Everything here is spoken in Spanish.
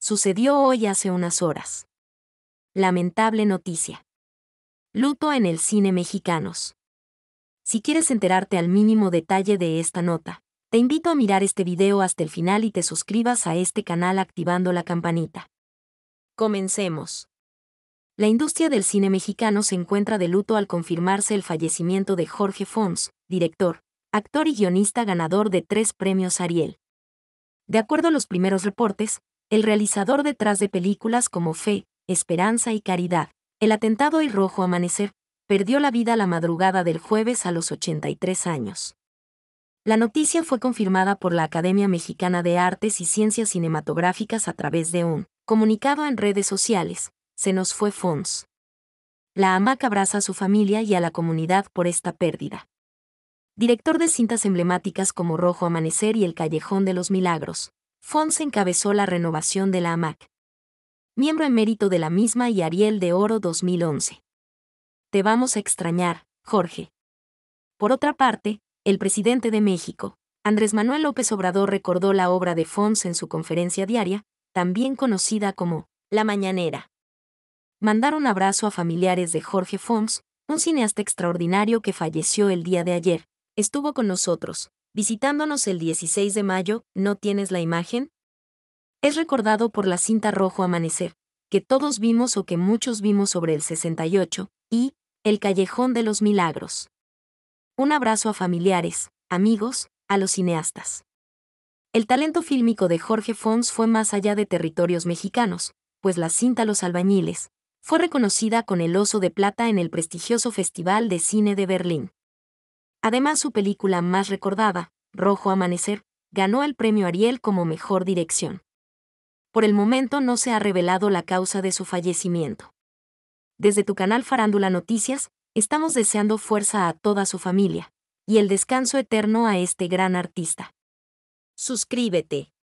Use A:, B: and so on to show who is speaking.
A: Sucedió hoy hace unas horas. Lamentable noticia. Luto en el cine mexicanos. Si quieres enterarte al mínimo detalle de esta nota, te invito a mirar este video hasta el final y te suscribas a este canal activando la campanita. Comencemos. La industria del cine mexicano se encuentra de luto al confirmarse el fallecimiento de Jorge Fons, director, actor y guionista ganador de tres premios Ariel. De acuerdo a los primeros reportes, el realizador detrás de películas como Fe, Esperanza y Caridad, El atentado y Rojo Amanecer, perdió la vida la madrugada del jueves a los 83 años. La noticia fue confirmada por la Academia Mexicana de Artes y Ciencias Cinematográficas a través de un comunicado en redes sociales. Se nos fue Fons. La hamaca abraza a su familia y a la comunidad por esta pérdida. Director de cintas emblemáticas como Rojo Amanecer y El Callejón de los Milagros, Fons encabezó la renovación de la AMAC. Miembro emérito de la misma y Ariel de Oro 2011. Te vamos a extrañar, Jorge. Por otra parte, el presidente de México, Andrés Manuel López Obrador recordó la obra de Fons en su conferencia diaria, también conocida como La Mañanera. Mandar un abrazo a familiares de Jorge Fons, un cineasta extraordinario que falleció el día de ayer, estuvo con nosotros, visitándonos el 16 de mayo, ¿no tienes la imagen? Es recordado por la cinta Rojo Amanecer, que todos vimos o que muchos vimos sobre el 68, y El Callejón de los Milagros. Un abrazo a familiares, amigos, a los cineastas. El talento fílmico de Jorge Fons fue más allá de territorios mexicanos, pues la cinta Los Albañiles fue reconocida con el Oso de Plata en el prestigioso Festival de Cine de Berlín. Además, su película más recordada, Rojo Amanecer, ganó el premio Ariel como mejor dirección. Por el momento no se ha revelado la causa de su fallecimiento. Desde tu canal Farándula Noticias, estamos deseando fuerza a toda su familia y el descanso eterno a este gran artista. Suscríbete.